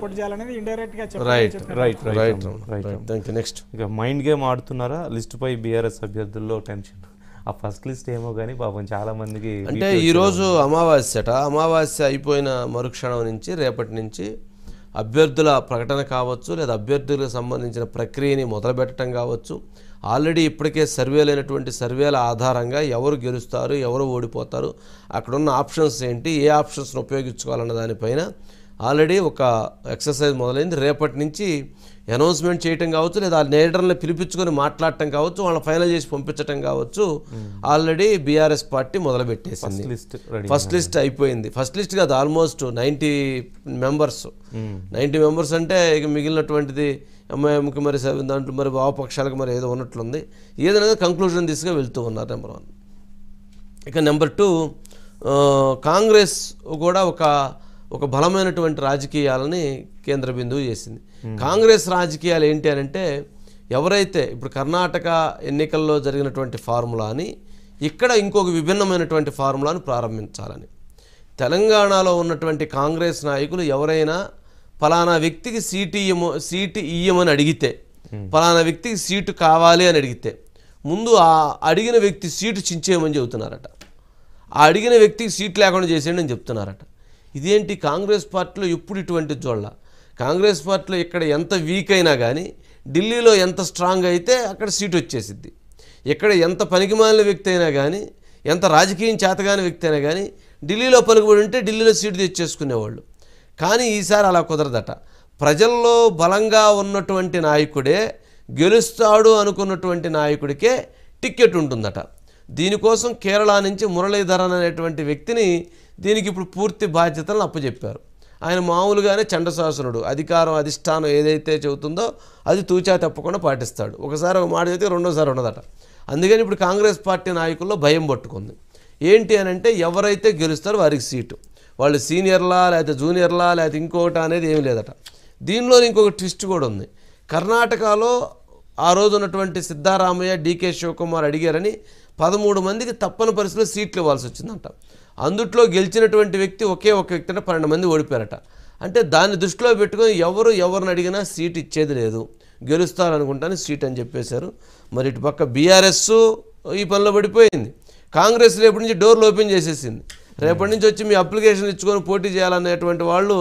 support చేయాలనేది indirect గా right right right right next ఇక మైండ్ గేమ్ ఆడుతున్నారా లిస్ట్ పై బీఆర్ఎస్ అభ్యర్థుల్లో టెన్షన్ ఆ ఫస్ట్ లిస్ట్ ఏమో కానీ పాపం చాలా మందికి అంటే ఈరోజు అమావాస్యట అమావాస్య అయిపోయిన మరుక్షణం నుంచి రేపటి నుంచి అభ్యర్థుల ప్రకటన కావచ్చు లేదా అభ్యర్థులకు సంబంధించిన ప్రక్రియని మొదలుపెట్టడం కావచ్చు ఆల్రెడీ ఇప్పటికే సర్వేలైనటువంటి సర్వేల ఆధారంగా ఎవరు గెలుస్తారు ఎవరు ఓడిపోతారు అక్కడున్న ఆప్షన్స్ ఏంటి ఏ ఆప్షన్స్ను ఉపయోగించుకోవాలన్న దానిపైన ఆల్రెడీ ఒక ఎక్సర్సైజ్ మొదలైంది రేపటి నుంచి అనౌన్స్మెంట్ చేయటం కావచ్చు లేదా లీడర్లను పిలిపించుకొని మాట్లాడటం కావచ్చు వాళ్ళని ఫైనల్ చేసి పంపించటం కావచ్చు ఆల్రెడీ బీఆర్ఎస్ పార్టీ మొదలుపెట్టేసింది ఫస్ట్ లిస్ట్ అయిపోయింది ఫస్ట్ లిస్ట్ కాదు almost ninety members ninety members అంటే ఇక మిగిలినటువంటిది ఎంఐఎంకి మరి దాంట్లో మరి వామపక్షాలకు మరి ఏదో ఉన్నట్లుంది ఏదైనా కంక్లూజన్ తీసుకుని వెళ్తూ ఉన్నారు నెంబర్ వన్ ఇక నెంబర్ టూ కాంగ్రెస్ కూడా ఒక ఒక బలమైనటువంటి రాజకీయాలని కేంద్ర బిందువు చేసింది కాంగ్రెస్ రాజకీయాలు ఏంటి అని అంటే ఎవరైతే ఇప్పుడు కర్ణాటక ఎన్నికల్లో జరిగినటువంటి ఫార్ములాని ఇక్కడ ఇంకొక విభిన్నమైనటువంటి ఫార్ములాను ప్రారంభించాలని తెలంగాణలో ఉన్నటువంటి కాంగ్రెస్ నాయకులు ఎవరైనా ఫలానా వ్యక్తికి సీటు ఇయ్యము సీటు ఇయ్యమని అడిగితే ఫలానా వ్యక్తికి సీటు కావాలి అని అడిగితే ముందు ఆ అడిగిన వ్యక్తి సీటు చించేయమని చెబుతున్నారట ఆ అడిగిన వ్యక్తికి సీటు లేకుండా చేసేయండి అని చెప్తున్నారట ఇదేంటి కాంగ్రెస్ పార్టీలో ఇప్పుడు ఇటువంటి జోళ్ళ కాంగ్రెస్ పార్టీలో ఇక్కడ ఎంత వీక్ అయినా కానీ ఢిల్లీలో ఎంత స్ట్రాంగ్ అయితే అక్కడ సీట్ వచ్చేసిద్ది ఇక్కడ ఎంత పనికిమాలిన వ్యక్తి అయినా కానీ ఎంత రాజకీయం చేతగాని వ్యక్తి అయినా కానీ ఢిల్లీలో పలుకుబడి ఉంటే ఢిల్లీలో సీటు తెచ్చేసుకునేవాళ్ళు కానీ ఈసారి అలా కుదరదట ప్రజల్లో బలంగా ఉన్నటువంటి నాయకుడే గెలుస్తాడు అనుకున్నటువంటి నాయకుడికే టిక్కెట్ ఉంటుందట దీనికోసం కేరళ నుంచి మురళీధరన్ అనేటువంటి వ్యక్తిని దీనికి ఇప్పుడు పూర్తి బాధ్యతలను అప్పచెప్పారు ఆయన మామూలుగానే చండశాసనుడు అధికారం అధిష్టానం ఏదైతే చెబుతుందో అది తూచా తప్పకుండా పాటిస్తాడు ఒకసారి ఒక మాట చెప్తే రెండోసారి ఉండదట అందుకని ఇప్పుడు కాంగ్రెస్ పార్టీ నాయకుల్లో భయం పట్టుకుంది ఏంటి అని అంటే ఎవరైతే గెలుస్తారో వారికి సీటు వాళ్ళు సీనియర్లా లేకపోతే జూనియర్లా లేకపోతే ఇంకోట అనేది ఏమి లేదట దీనిలో ఇంకొక ట్విస్ట్ కూడా ఉంది కర్ణాటకలో ఆ రోజు ఉన్నటువంటి సిద్ధారామయ్య డీకే శివకుమార్ అడిగారని పదమూడు మందికి తప్పని పరిస్థితిలో సీట్లు ఇవ్వాల్సి వచ్చిందంట అందుట్లో గెలిచినటువంటి వ్యక్తి ఒకే ఒక వ్యక్తి అంటే పన్నెండు మంది ఓడిపోయారట అంటే దాన్ని దృష్టిలో పెట్టుకొని ఎవరు ఎవరిని అడిగినా సీట్ ఇచ్చేది లేదు గెలుస్తారనుకుంటాను సీట్ అని చెప్పేశారు మరి ఇటు పక్క బీఆర్ఎస్ ఈ పనిలో పడిపోయింది కాంగ్రెస్ రేపటి నుంచి డోర్లు ఓపెన్ చేసేసింది రేపటి నుంచి వచ్చి మీ అప్లికేషన్లు ఇచ్చుకొని పోటీ చేయాలనేటువంటి వాళ్ళు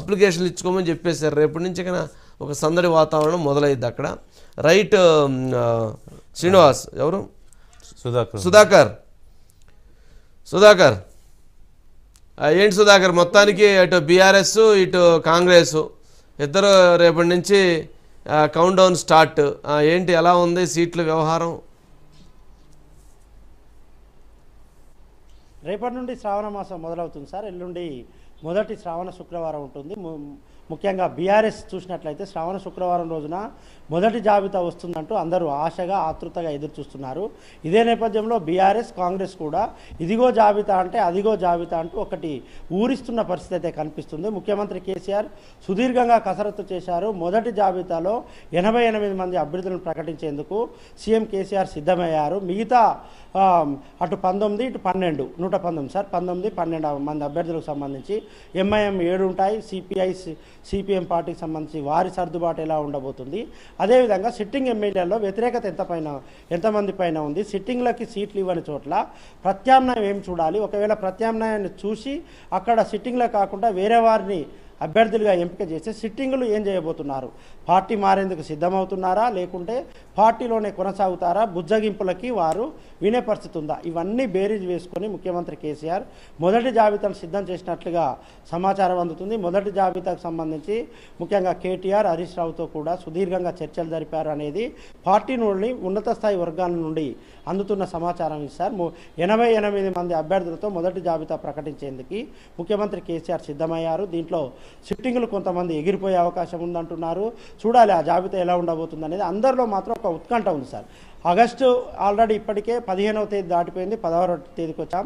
అప్లికేషన్లు ఇచ్చుకోమని చెప్పేశారు రేపటి నుంచి కన్నా ఒక సందడి వాతావరణం మొదలైంది అక్కడ రైట్ శ్రీనివాస్ ఎవరు సుధాకర్ సుధాకర్ ఏంటి సుధాకర్ మొత్తానికి అటు బీఆర్ఎస్ ఇటు కాంగ్రెస్ ఇద్దరు రేపటి నుంచి కౌంట్ డౌన్ స్టార్ట్ ఏంటి ఎలా ఉంది సీట్ల వ్యవహారం రేపటి నుండి శ్రావణ మాసం మొదలవుతుంది సార్ ఎల్లుండి మొదటి శ్రావణ శుక్రవారం ఉంటుంది ముఖ్యంగా బీఆర్ఎస్ చూసినట్లయితే శ్రావణ శుక్రవారం రోజున మొదటి జాబితా వస్తుందంటూ అందరూ ఆశగా ఆతృతగా ఎదురు చూస్తున్నారు ఇదే నేపథ్యంలో బీఆర్ఎస్ కాంగ్రెస్ కూడా ఇదిగో జాబితా అంటే అదిగో జాబితా అంటూ ఒకటి ఊరిస్తున్న పరిస్థితి అయితే కనిపిస్తుంది ముఖ్యమంత్రి కేసీఆర్ సుదీర్ఘంగా కసరత్తు చేశారు మొదటి జాబితాలో ఎనభై ఎనిమిది మంది అభ్యర్థులను ప్రకటించేందుకు సీఎం కేసీఆర్ సిద్ధమయ్యారు మిగతా అటు పంతొమ్మిది ఇటు పన్నెండు నూట పంతొమ్మిది సార్ పంతొమ్మిది పన్నెండు మంది అభ్యర్థులకు సంబంధించి ఎంఐఎం ఏడు ఉంటాయి సిపిఐ సిపిఎం పార్టీకి సంబంధించి వారి సర్దుబాటు ఎలా ఉండబోతుంది అదేవిధంగా సిట్టింగ్ ఎమ్మెల్యేల్లో వ్యతిరేకత ఎంత పైన ఎంతమంది పైన ఉంది సిట్టింగ్లకి సీట్లు ఇవ్వని చోట్ల ప్రత్యామ్నాయం ఏం చూడాలి ఒకవేళ ప్రత్యామ్నాయాన్ని చూసి అక్కడ సిట్టింగ్లో కాకుండా వేరే వారిని అభ్యర్థులుగా ఎంపిక చేస్తే సిట్టింగులు ఏం చేయబోతున్నారు పార్టీ మారేందుకు సిద్ధమవుతున్నారా లేకుంటే పార్టీలోనే కొనసాగుతారా బుజ్జగింపులకి వారు వినే పరిస్థితి ఉందా ఇవన్నీ బేరీజ్ వేసుకొని ముఖ్యమంత్రి కేసీఆర్ మొదటి జాబితాను సిద్ధం చేసినట్లుగా సమాచారం అందుతుంది మొదటి జాబితాకు సంబంధించి ముఖ్యంగా కేటీఆర్ హరీష్ రావుతో కూడా సుదీర్ఘంగా చర్చలు జరిపారు అనేది పార్టీ నుండి ఉన్నత స్థాయి వర్గాల నుండి అందుతున్న సమాచారం ఇస్తారు ఎనభై ఎనిమిది మంది అభ్యర్థులతో మొదటి జాబితా ప్రకటించేందుకు ముఖ్యమంత్రి కేసీఆర్ సిద్ధమయ్యారు దీంట్లో సిట్టింగ్లు కొంతమంది ఎగిరిపోయే అవకాశం ఉందంటున్నారు చూడాలి ఆ జాబితా ఎలా ఉండబోతుంది అనేది అందరిలో మాత్రం ఒక ఉత్కంఠ ఉంది సార్ ఆగస్టు ఆల్రెడీ ఇప్పటికే పదిహేనవ తేదీ దాటిపోయింది పదహారవ తేదీకి వచ్చాం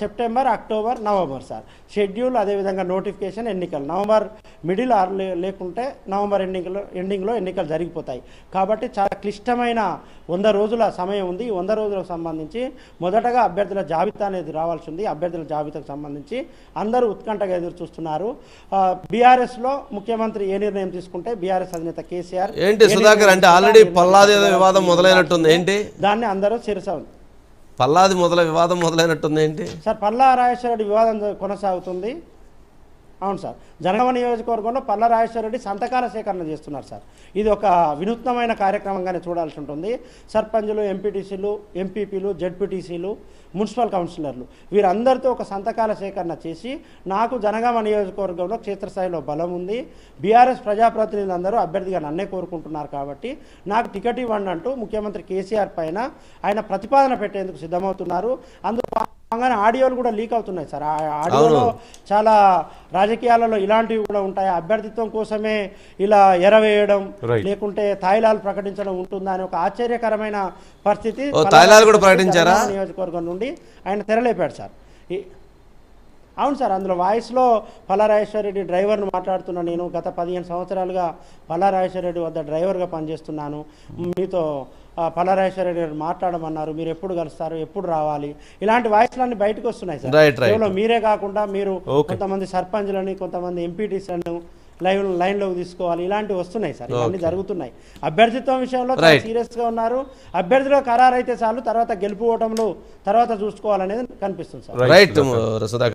September October November sir schedule అదేవిధంగా నోటిఫికేషన్ ఎన్నికలు నవంబర్ మిడిల్ ఆర్ లేకుంటే నవంబర్ ఎండింగ్లో ఎండింగ్లో ఎన్నికలు జరిగిపోతాయి కాబట్టి చాలా క్లిష్టమైన వంద రోజుల సమయం ఉంది వంద రోజులకు సంబంధించి మొదటగా అభ్యర్థుల జాబితా అనేది రావాల్సి ఉంది అభ్యర్థుల జాబితాకు సంబంధించి అందరూ ఉత్కంఠగా ఎదురు చూస్తున్నారు బీఆర్ఎస్లో ముఖ్యమంత్రి ఏ నిర్ణయం తీసుకుంటే బీఆర్ఎస్ అధినేత కేసీఆర్ ఏంటి సుధాకర్ అంటే ఆల్రెడీ పల్లాది వివాదం మొదలైనట్టుంది ఏంటి దాన్ని అందరూ సిరస పల్లాది మొదల వివాదం మొదలైనట్టుంది ఏంటి సార్ పల్లా రాజేశ్వర రెడ్డి వివాదం కొనసాగుతుంది అవును సార్ జనగామ నియోజకవర్గంలో పల్ల రాజేశ్వరరెడ్డి సంతకాల సేకరణ చేస్తున్నారు సార్ ఇది ఒక వినూత్నమైన కార్యక్రమంగానే చూడాల్సి ఉంటుంది సర్పంచులు ఎంపీటీసీలు ఎంపీపీలు జడ్పీటీసీలు మున్సిపల్ కౌన్సిలర్లు వీరందరితో ఒక సంతకాల సేకరణ చేసి నాకు జనగామ నియోజకవర్గంలో క్షేత్రస్థాయిలో బలం ఉంది బీఆర్ఎస్ అందరూ అభ్యర్థిగా నన్నే కోరుకుంటున్నారు కాబట్టి నాకు టికెట్ ఇవ్వండి అంటూ ముఖ్యమంత్రి కేసీఆర్ పైన ఆయన ప్రతిపాదన పెట్టేందుకు సిద్ధమవుతున్నారు అందుకు కాగానే ఆడియోలు కూడా లీక్ అవుతున్నాయి సార్ ఆ ఆడియోలో చాలా రాజకీయాలలో ఇలాంటివి కూడా ఉంటాయి అభ్యర్థిత్వం కోసమే ఇలా ఎరవేయడం లేకుంటే తాయిలాలు ప్రకటించడం ఉంటుందా అని ఒక ఆశ్చర్యకరమైన పరిస్థితి నియోజకవర్గం నుండి ఆయన తెరలేపాడు సార్ అవును సార్ అందులో వాయిస్లో పల్లారాజేశ్వరరెడ్డి డ్రైవర్ను మాట్లాడుతున్నా నేను గత పదిహేను సంవత్సరాలుగా పల్లారాజేశ్వరరెడ్డి వద్ద డ్రైవర్గా పనిచేస్తున్నాను మీతో పల్లారాజేశ్వరరెడ్డి గారు మాట్లాడమన్నారు మీరు ఎప్పుడు కలుస్తారు ఎప్పుడు రావాలి ఇలాంటి వాయిస్లన్నీ బయటకు వస్తున్నాయి సార్ కేవలం మీరే కాకుండా మీరు కొంతమంది సర్పంచ్లని కొంతమంది ఎంపీటీసీలను లైవ్ లైన్లోకి తీసుకోవాలి ఇలాంటివి వస్తున్నాయి సార్ ఇవన్నీ జరుగుతున్నాయి అభ్యర్థిత్వం విషయంలో సీరియస్గా ఉన్నారు అభ్యర్థిలో అయితే చాలు తర్వాత గెలుపు ఓటములు తర్వాత చూసుకోవాలనేది కనిపిస్తుంది సార్